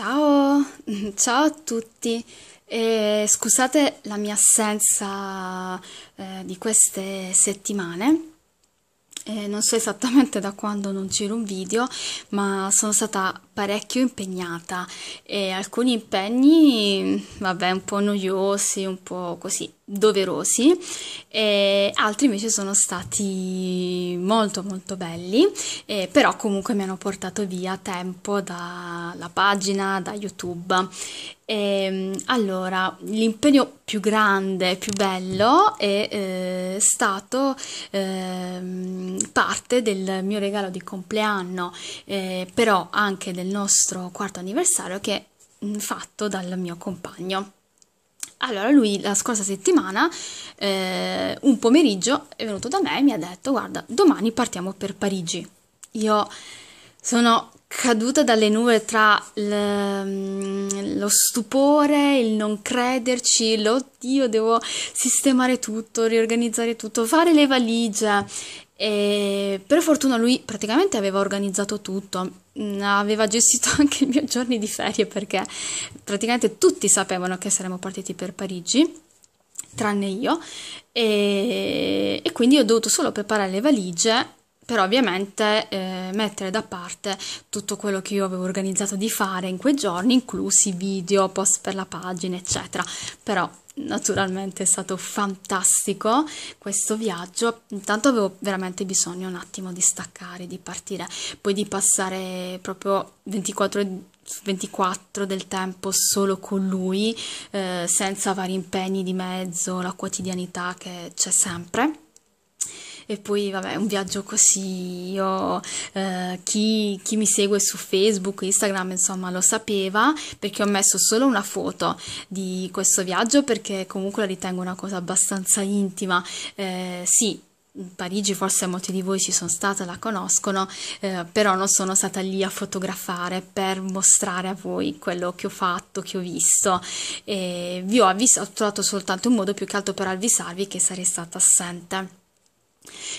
Ciao, ciao a tutti e scusate la mia assenza eh, di queste settimane. Eh, non so esattamente da quando non c'era un video, ma sono stata parecchio impegnata e alcuni impegni, vabbè, un po' noiosi, un po' così doverosi, e altri invece sono stati molto molto belli, eh, però comunque mi hanno portato via tempo dalla pagina, da YouTube. E, ehm, allora, l'impegno più grande, più bello è eh, stato eh, parte del mio regalo di compleanno, eh, però anche del nostro quarto anniversario che è mm, fatto dal mio compagno. Allora lui la scorsa settimana, eh, un pomeriggio, è venuto da me e mi ha detto guarda, domani partiamo per Parigi. Io sono caduta dalle nuvole tra lo stupore, il non crederci, l'oddio, devo sistemare tutto, riorganizzare tutto, fare le valigie. E per fortuna lui praticamente aveva organizzato tutto, mm, aveva gestito anche i miei giorni di ferie perché praticamente tutti sapevano che saremmo partiti per Parigi tranne io e, e quindi ho dovuto solo preparare le valigie però ovviamente eh, mettere da parte tutto quello che io avevo organizzato di fare in quei giorni, inclusi video, post per la pagina, eccetera. Però naturalmente è stato fantastico questo viaggio, intanto avevo veramente bisogno un attimo di staccare, di partire, poi di passare proprio 24 ore 24 del tempo solo con lui, eh, senza vari impegni di mezzo, la quotidianità che c'è sempre e poi vabbè un viaggio così, io, eh, chi, chi, mi segue su Facebook, Instagram insomma lo sapeva perché ho messo solo una foto di questo viaggio perché comunque la ritengo una cosa abbastanza intima, eh, sì Parigi forse molti di voi ci sono stata, la conoscono, eh, però non sono stata lì a fotografare per mostrare a voi quello che ho fatto, che ho visto e vi ho avvisato, ho trovato soltanto un modo più che altro per avvisarvi che sarei stata assente.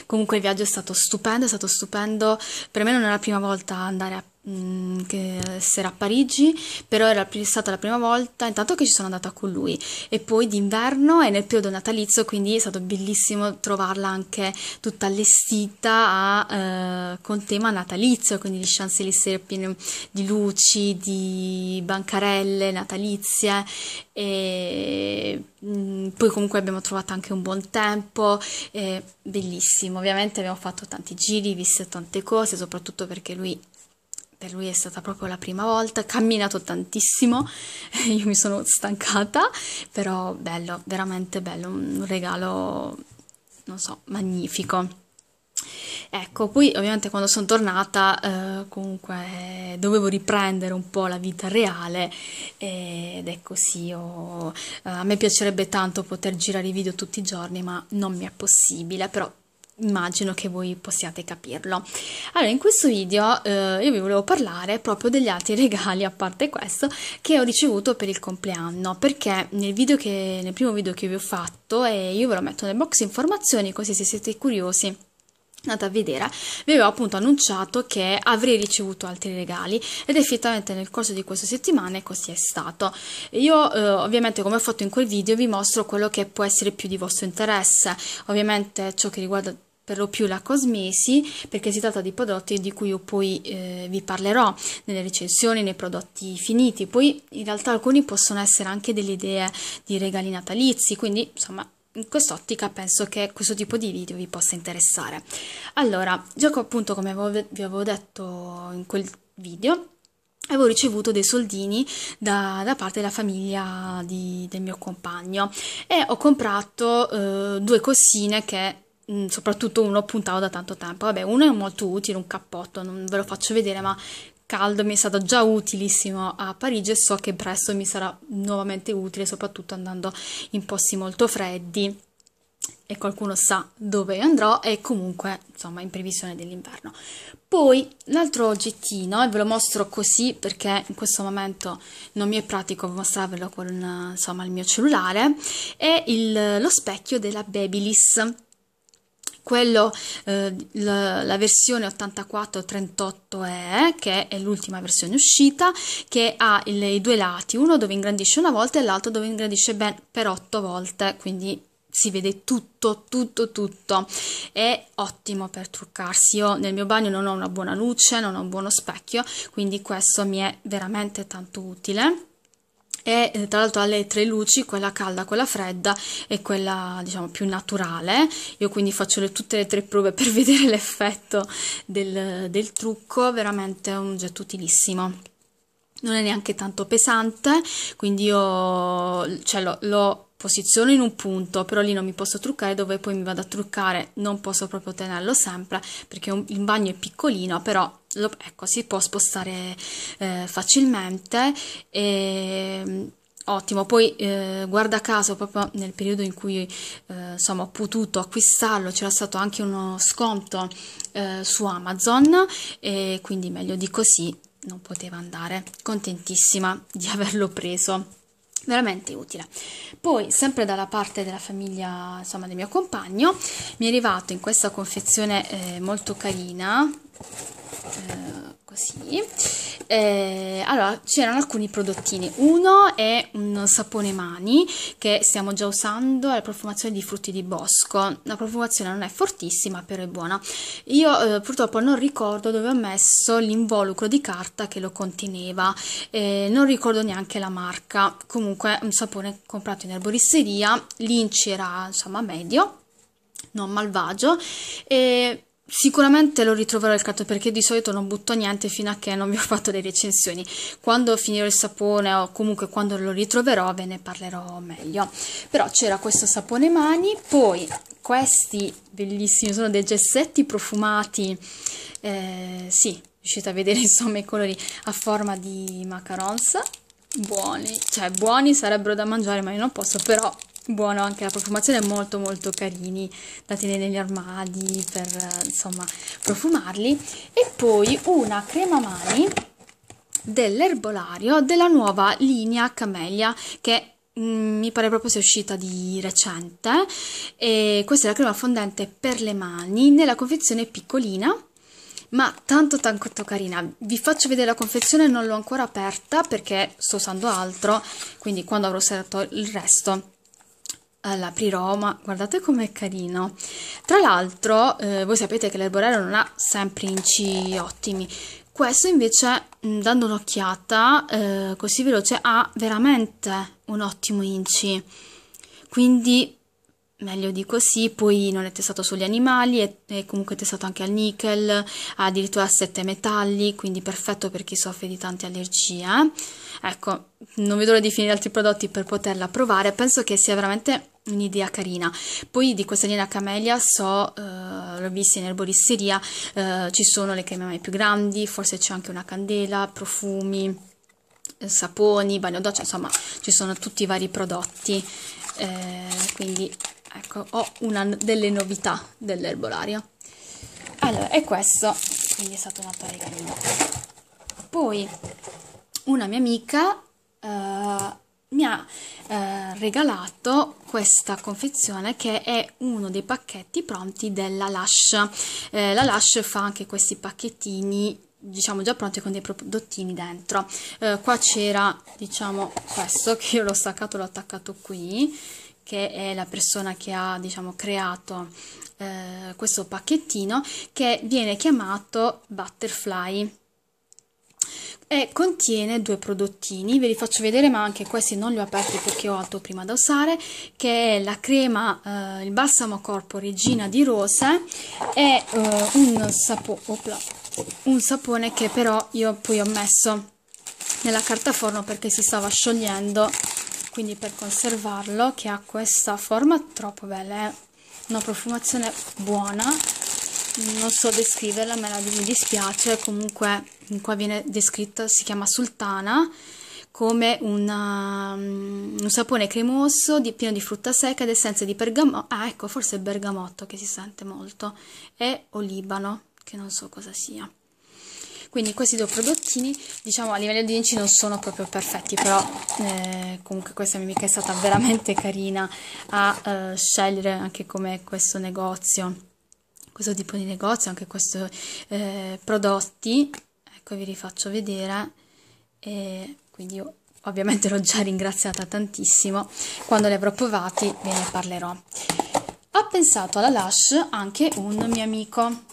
Comunque il viaggio è stato stupendo, è stato stupendo. Per me non è la prima volta andare a Mm, che essere a Parigi, però era stata la prima volta intanto che ci sono andata con lui e poi d'inverno è nel periodo natalizio, quindi è stato bellissimo trovarla anche tutta allestita a, eh, con tema natalizio, quindi gli Champs-Élysées pieni di luci, di bancarelle natalizie e mm, poi comunque abbiamo trovato anche un buon tempo, bellissimo, ovviamente abbiamo fatto tanti giri, visto tante cose, soprattutto perché lui per lui è stata proprio la prima volta, ha camminato tantissimo, io mi sono stancata, però bello, veramente bello, un regalo, non so, magnifico. Ecco, poi ovviamente quando sono tornata eh, comunque dovevo riprendere un po' la vita reale ed è così, ecco oh, eh, a me piacerebbe tanto poter girare i video tutti i giorni ma non mi è possibile, però immagino che voi possiate capirlo. Allora, in questo video eh, io vi volevo parlare proprio degli altri regali, a parte questo, che ho ricevuto per il compleanno, perché nel, video che, nel primo video che vi ho fatto, e io ve lo metto nel box informazioni, così se siete curiosi andate a vedere, vi avevo appunto annunciato che avrei ricevuto altri regali ed effettivamente nel corso di questa settimana così è stato. Io eh, ovviamente come ho fatto in quel video vi mostro quello che può essere più di vostro interesse, ovviamente ciò che riguarda per lo più la Cosmesi, perché si tratta di prodotti di cui io poi eh, vi parlerò nelle recensioni, nei prodotti finiti. Poi in realtà alcuni possono essere anche delle idee di regali natalizi, quindi insomma in quest'ottica penso che questo tipo di video vi possa interessare. Allora, gioco appunto come vi avevo detto in quel video, avevo ricevuto dei soldini da, da parte della famiglia di, del mio compagno e ho comprato eh, due cossine che Mm, soprattutto uno puntavo da tanto tempo. Vabbè, uno è molto utile, un cappotto, non ve lo faccio vedere, ma caldo mi è stato già utilissimo a Parigi e so che presto mi sarà nuovamente utile, soprattutto andando in posti molto freddi e qualcuno sa dove andrò e comunque insomma in previsione dell'inverno. Poi l'altro oggettino, e ve lo mostro così perché in questo momento non mi è pratico mostrarvelo con insomma il mio cellulare, è il, lo specchio della Babyliss quello eh, la, la, versione 8438E, che è l'ultima versione uscita, che ha il, i due lati, uno dove ingrandisce una volta e l'altro dove ingrandisce ben per otto volte, quindi si vede tutto, tutto, tutto. È ottimo per truccarsi. Io nel mio bagno non ho una buona luce, non ho un buono specchio, quindi questo mi è veramente tanto utile e eh, tra l'altro ha le tre luci, quella calda, quella fredda e quella diciamo più naturale. Io quindi faccio le, tutte le tre prove per vedere l'effetto del, del trucco, veramente un oggetto utilissimo non è neanche tanto pesante, quindi io cioè, l'ho posiziono in un punto, però lì non mi posso truccare dove poi mi vado a truccare, non posso proprio tenerlo sempre perché un, il bagno è piccolino, però lo, ecco, si può spostare eh, facilmente e ehm, ottimo. Poi, eh, guarda caso, proprio nel periodo in cui eh, insomma, ho potuto acquistarlo, c'era stato anche uno sconto eh, su Amazon, e quindi meglio di così non poteva andare. Contentissima di averlo preso veramente utile. Poi, sempre dalla parte della famiglia, insomma, del mio compagno, mi è arrivato in questa confezione eh, molto carina, eh, così. Eh, allora, c'erano alcuni prodottini. Uno è un sapone mani che stiamo già usando, è la profumazione di frutti di bosco. La profumazione non è fortissima, però è buona. Io eh, purtroppo non ricordo dove ho messo l'involucro di carta che lo conteneva, eh, non ricordo neanche la marca. Comunque, un sapone comprato in erboristeria, l'inci era insomma medio non malvagio e Sicuramente lo ritroverò il cartone perché di solito non butto niente fino a che non vi ho fatto le recensioni. Quando finirò il sapone o comunque quando lo ritroverò ve ne parlerò meglio. Però c'era questo sapone mani, poi questi bellissimi sono dei gessetti profumati, eh, sì, riuscite a vedere insomma i colori a forma di macarons, buoni, cioè buoni sarebbero da mangiare ma io non posso, però buono anche la profumazione, è molto molto carini da tenere negli armadi per insomma profumarli e poi una crema mani dell'erbolario della nuova linea Camellia che mm, mi pare proprio sia uscita di recente e questa è la crema fondente per le mani nella confezione piccolina ma tanto tanto carina vi faccio vedere la confezione non l'ho ancora aperta perché sto usando altro quindi quando avrò serato il resto all'apriroma, guardate com'è carino. Tra l'altro, eh, voi sapete che l'erborario non ha sempre inci ottimi, questo invece, mm, dando un'occhiata eh, così veloce, ha veramente un ottimo inci, quindi meglio di così, poi non è testato sugli animali, è, è comunque testato anche al nickel, ha addirittura sette metalli, quindi perfetto per chi soffre di tante allergie. Eh. Ecco, non vedo l'ora di finire altri prodotti per poterla provare, penso che sia veramente un'idea carina. Poi di questa linea Camellia so, eh, l'ho vista in erboristeria, eh, ci sono le creme più grandi, forse c'è anche una candela, profumi, eh, saponi, bagno doccia, insomma ci sono tutti i vari prodotti, eh, quindi ecco ho una delle novità dell'erbolaria allora e questo quindi è stato un attore carino poi una mia amica eh, mi ha eh, regalato questa confezione che è uno dei pacchetti pronti della Lush. Eh, la Lush fa anche questi pacchettini diciamo già pronti con dei prodottini dentro. Eh, qua c'era diciamo questo che io l'ho staccato, l'ho attaccato qui che è la persona che ha diciamo, creato eh, questo pacchettino, che viene chiamato Butterfly e contiene due prodottini, ve li faccio vedere ma anche questi non li ho aperti perché ho altro prima da usare, che è la crema, eh, il balsamo corpo regina di rose e eh, un, sapo, un sapone che però io poi ho messo nella carta forno perché si stava sciogliendo quindi per conservarlo che ha questa forma troppo bella è una profumazione buona non so descriverla me la, mi dispiace comunque qua viene descritta si chiama sultana come una, mm, un sapone cremoso di, pieno di frutta secca ed essenze di bergamotto ah ecco forse bergamotto che si sente molto e olibano che non so cosa sia quindi questi due prodottini diciamo a livello di inci non sono proprio perfetti però eh, comunque questa mia amica è stata veramente carina a eh, scegliere anche come questo negozio questo tipo di negozio anche questi eh, prodotti ecco vi rifaccio vedere e quindi io ovviamente l'ho già ringraziata tantissimo quando li avrò provati ve ne parlerò ho pensato alla Lush anche un mio amico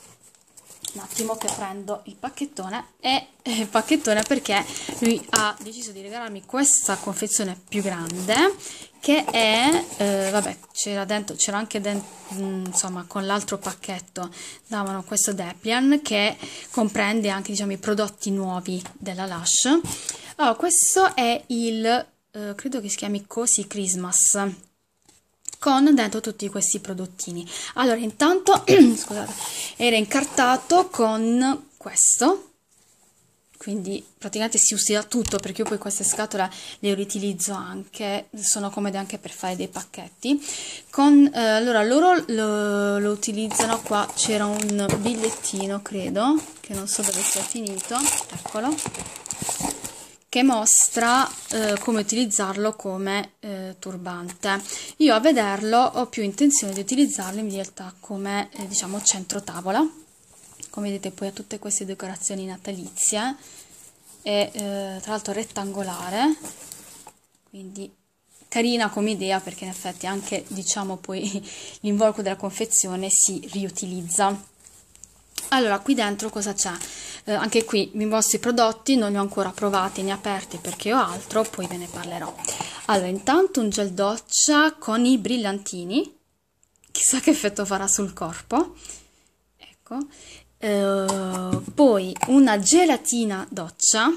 un attimo che prendo il pacchettone e eh, il pacchettone perché lui ha deciso di regalarmi questa confezione più grande che è eh, vabbè c'era dentro c'era anche dentro mm, insomma con l'altro pacchetto davano questo Deplian che comprende anche diciamo i prodotti nuovi della Lush allora questo è il eh, credo che si chiami così Christmas con dentro tutti questi prodottini. Allora, intanto, scusate, era incartato con questo, quindi praticamente si usa tutto perché io poi queste scatole le riutilizzo anche, sono comode anche per fare dei pacchetti. Con, eh, allora, loro lo, lo utilizzano qua, c'era un bigliettino, credo, che non so dove sia finito, eccolo che mostra eh, come utilizzarlo come eh, turbante. Io a vederlo ho più intenzione di utilizzarlo in realtà come eh, diciamo centro tavola. Come vedete poi ha tutte queste decorazioni natalizie è eh, tra l'altro rettangolare, quindi carina come idea perché in effetti anche diciamo poi l'involco della confezione si riutilizza. Allora, qui dentro cosa c'è? Eh, anche qui i vostri prodotti non li ho ancora provati né aperti perché ho altro, poi ve ne parlerò. Allora, intanto un gel doccia con i brillantini, chissà che effetto farà sul corpo. Ecco. Eh, poi una gelatina doccia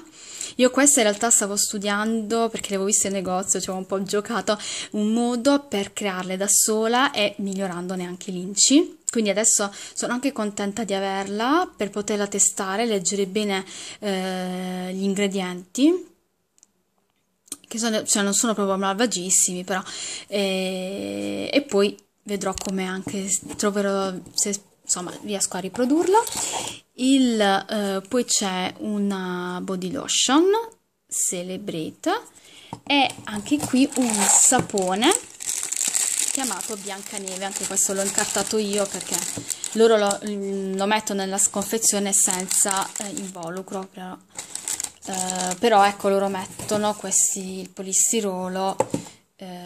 io questa in realtà stavo studiando perché le avevo viste in negozio, ci cioè avevo un po' giocato, un modo per crearle da sola e migliorandone anche l'inci. Quindi adesso sono anche contenta di averla per poterla testare, leggere bene eh, gli ingredienti che sono, cioè non sono proprio malvagissimi, però e, eh, e poi vedrò come anche troverò se insomma riesco a riprodurlo. Il, eh, poi c'è una body lotion Celebrate e anche qui un sapone chiamato Biancaneve, anche questo l'ho incartato io perché loro lo, mm, lo metto nella sconfezione senza eh, involucro, però, eh, però, ecco loro mettono questi, il polistirolo eh,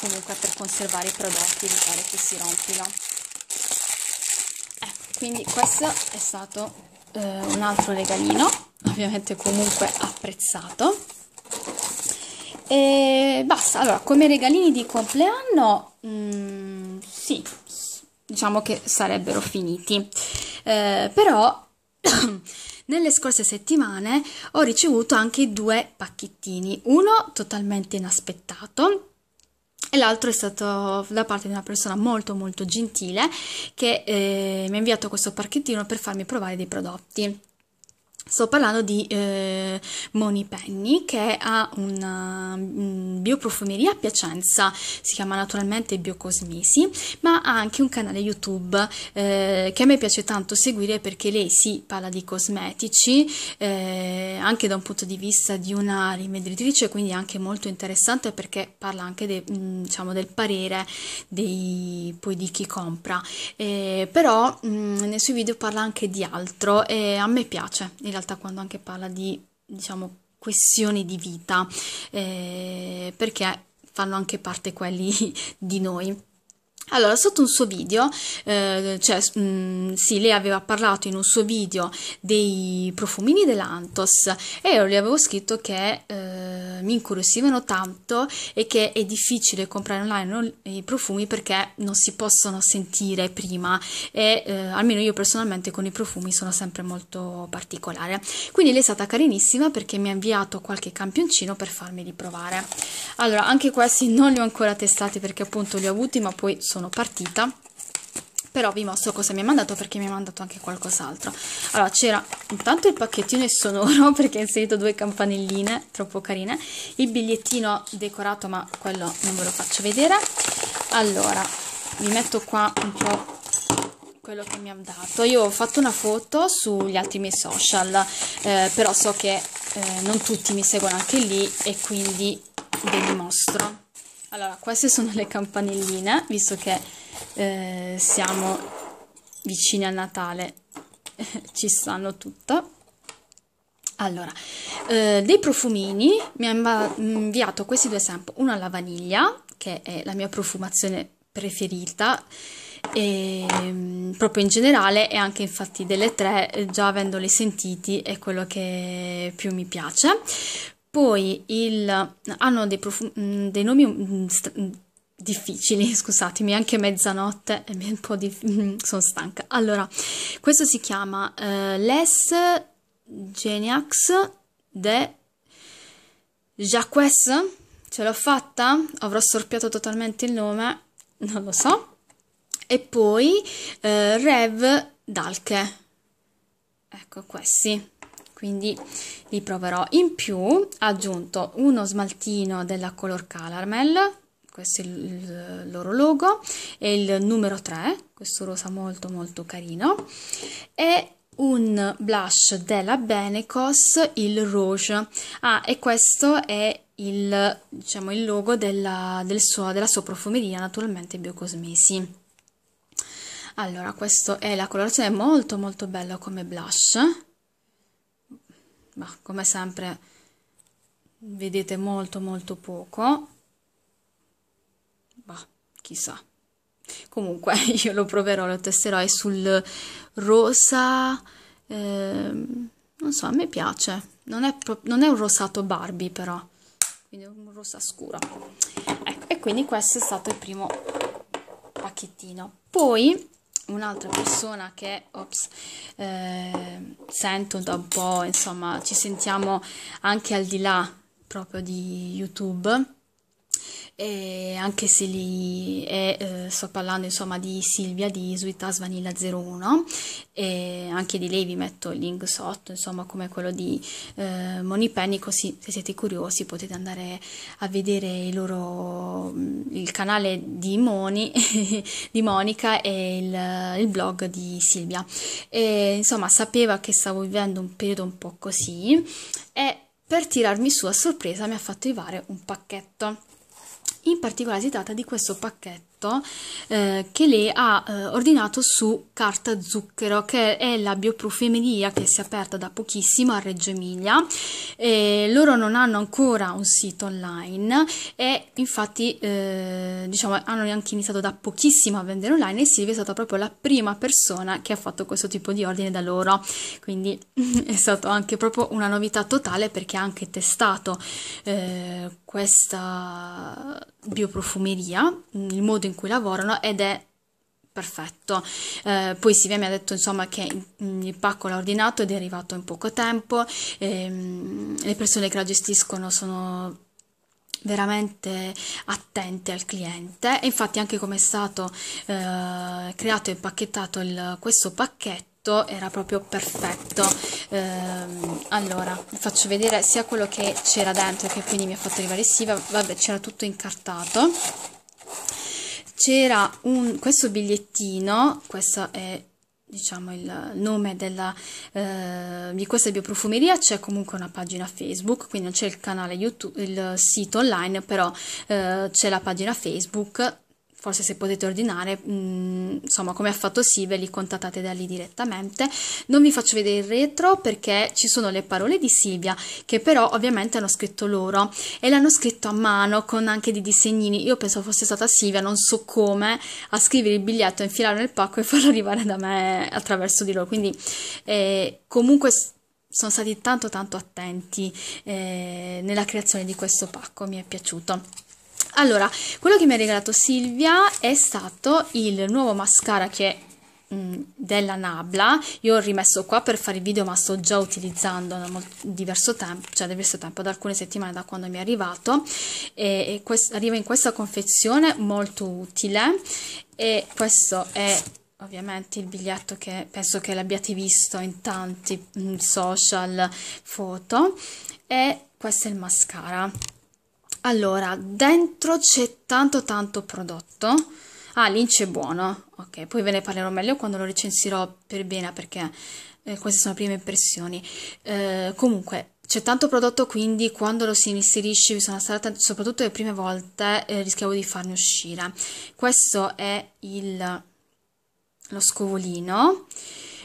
comunque per conservare i prodotti evitare che si rompino quindi questo è stato eh, un altro regalino ovviamente comunque apprezzato e basta allora come regalini di compleanno mh, mm, sì diciamo che sarebbero finiti eh, però Nelle scorse settimane ho ricevuto anche due pacchettini, uno totalmente inaspettato e l'altro è stato da parte di una persona molto molto gentile che eh, mi ha inviato questo parchettino per farmi provare dei prodotti. Sto parlando di eh, Moni Penny che ha una mh, mm, bioprofumeria a Piacenza, si chiama naturalmente Biocosmesi, ma ha anche un canale YouTube eh, che a me piace tanto seguire perché lei si sì, parla di cosmetici, eh, anche da un punto di vista di una rimeditrice, quindi anche molto interessante perché parla anche de, mh, mm, diciamo, del parere dei, poi di chi compra, eh, però mh, mm, nei suoi video parla anche di altro e a me piace realtà quando anche parla di, diciamo, questioni di vita, eh, perché fanno anche parte quelli di noi. Allora, sotto un suo video, eh, cioè, mh, mm, sì, lei aveva parlato in un suo video dei profumini dell'Antos e io gli avevo scritto che eh, mi incuriosivano tanto e che è difficile comprare online i profumi perché non si possono sentire prima e eh, almeno io personalmente con i profumi sono sempre molto particolare. Quindi lei è stata carinissima perché mi ha inviato qualche campioncino per farmeli provare. Allora, anche questi non li ho ancora testati perché appunto li ho avuti ma poi sono sono partita però vi mostro cosa mi ha mandato perché mi ha mandato anche qualcos'altro allora c'era intanto il pacchettino sonoro perché ho inserito due campanelline troppo carine il bigliettino decorato ma quello non ve lo faccio vedere allora vi metto qua un po' quello che mi ha dato io ho fatto una foto sugli altri miei social eh, però so che eh, non tutti mi seguono anche lì e quindi ve li mostro allora, queste sono le campanelline, visto che eh, siamo vicini a Natale, ci stanno tutte. Allora, eh, dei profumini, mi ha inviato questi due sample, uno alla vaniglia, che è la mia profumazione preferita, e ehm, proprio in generale e anche infatti delle tre eh, già avendole sentiti è quello che più mi piace poi il, hanno dei, profum, mm, dei nomi mm, mm, difficili, scusatemi, anche mezzanotte, un po' di, sono stanca. Allora, questo si chiama uh, Les Geniax de Jacques, ce l'ho fatta? Avrò storpiato totalmente il nome, non lo so. E poi uh, Rev Dalke. Ecco questi quindi li proverò. In più ho aggiunto uno smaltino della Color Calarmel, questo è il loro logo, e il numero 3, questo rosa molto molto carino, e un blush della Benecos, il Rouge. Ah, e questo è il, diciamo, il logo della, del suo, della sua profumeria, naturalmente Biocosmesi. Allora, questa è la colorazione, molto molto bella come blush ma come sempre vedete molto molto poco bah, chissà comunque io lo proverò lo testerò è sul rosa eh, non so a me piace non è, non è un rosato Barbie però quindi è un rosa scuro ecco e quindi questo è stato il primo pacchettino poi un'altra persona che ops, eh, sento da un po', insomma, ci sentiamo anche al di là proprio di YouTube e anche se lì è, eh, sto parlando insomma di Silvia di Sweetas Vanilla 01 e anche di lei vi metto il link sotto insomma come quello di eh, Monipenny così se siete curiosi potete andare a vedere il loro mm, il canale di Moni di Monica e il, il, blog di Silvia e insomma sapeva che stavo vivendo un periodo un po' così e per tirarmi su a sorpresa mi ha fatto arrivare un pacchetto in particolare si tratta di questo pacchetto piatto eh, che lei ha eh, ordinato su Carta Zucchero, che è la bioprofumeria che si è aperta da pochissimo a Reggio Emilia. E loro non hanno ancora un sito online e infatti eh, diciamo, hanno anche iniziato da pochissimo a vendere online e Silvia è stata proprio la prima persona che ha fatto questo tipo di ordine da loro. Quindi è stata anche proprio una novità totale perché ha anche testato eh, questa bioprofumeria, il modo in in cui lavorano ed è perfetto. Eh, poi Silvia mi ha detto insomma che mm, il pacco l'ha ordinato ed è arrivato in poco tempo, ehm, le persone che la gestiscono sono veramente attente al cliente e infatti anche come è stato eh, creato e impacchettato il, questo pacchetto era proprio perfetto ehm, allora vi faccio vedere sia quello che c'era dentro che quindi mi ha fatto arrivare Siva vabbè c'era tutto incartato c'era questo bigliettino, questo è diciamo il nome della, eh, di questa bioprofumeria c'è comunque una pagina facebook quindi non c'è il canale youtube il sito online però eh, c'è la pagina facebook forse se potete ordinare, mh, mm, insomma come ha fatto sì, ve li contattate da lì direttamente. Non vi faccio vedere il retro perché ci sono le parole di Silvia che però ovviamente hanno scritto loro e l'hanno scritto a mano con anche dei disegnini. Io penso fosse stata Silvia, non so come, a scrivere il biglietto, a infilarlo nel pacco e farlo arrivare da me attraverso di loro. Quindi eh, comunque sono stati tanto tanto attenti eh, nella creazione di questo pacco, mi è piaciuto. Allora, quello che mi ha regalato Silvia è stato il nuovo mascara che mm, della Nabla io ho rimesso qua per fare il video ma sto già utilizzando da diverso tempo cioè diverso tempo da alcune settimane da quando mi è arrivato e, e arriva in questa confezione molto utile e questo è ovviamente il biglietto che penso che l'abbiate visto in tanti mm, social foto e questo è il mascara allora, dentro c'è tanto tanto prodotto. Ah, l'ince buono. Ok, poi ve ne parlerò meglio quando lo recensirò per bene perché eh, queste sono le prime impressioni. Eh, comunque, c'è tanto prodotto quindi quando lo si inserisce bisogna sono attenti, soprattutto le prime volte eh, rischiavo di farne uscire. Questo è il, lo scovolino.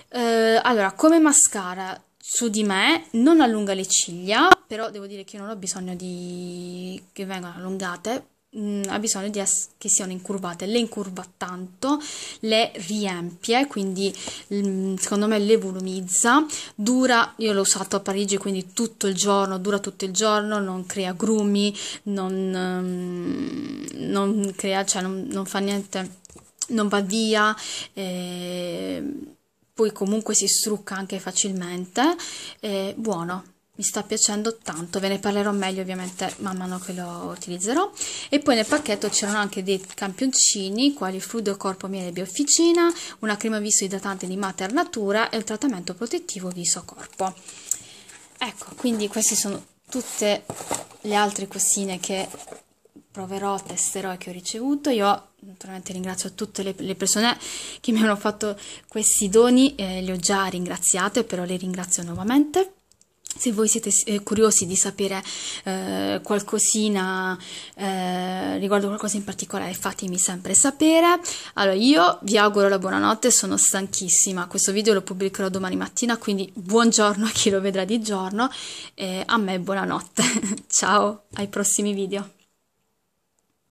Eh, allora, come mascara su di me non allunga le ciglia, però devo dire che io non ho bisogno di... che vengano allungate, mh, mm, ha bisogno di es- che siano incurvate. Le incurva tanto, le riempie, quindi mh, mm, secondo me le volumizza. Dura, io l'ho usato a Parigi, quindi tutto il giorno, dura tutto il giorno, non crea grumi, non, um, non crea, cioè non, non, fa niente, non va via. Eh, poi comunque si strucca anche facilmente, eh, buono, mi sta piacendo tanto, ve ne parlerò meglio ovviamente man mano che lo utilizzerò e poi nel pacchetto c'erano anche dei campioncini quali fluido corpo miele biofficina, una crema viso idratante di Mater Natura e un trattamento protettivo viso corpo ecco quindi queste sono tutte le altre cosine che proverò, testerò e che ho ricevuto io naturalmente ringrazio tutte le, le persone che mi hanno fatto questi doni eh, le ho già ringraziate però le ringrazio nuovamente se voi siete eh, curiosi di sapere eh, qualcosina eh, riguardo qualcosa in particolare, fatemi sempre sapere. Allora, io vi auguro la buonanotte, sono stanchissima. Questo video lo pubblicherò domani mattina, quindi buongiorno a chi lo vedrà di giorno e a me buonanotte. Ciao, ai prossimi video.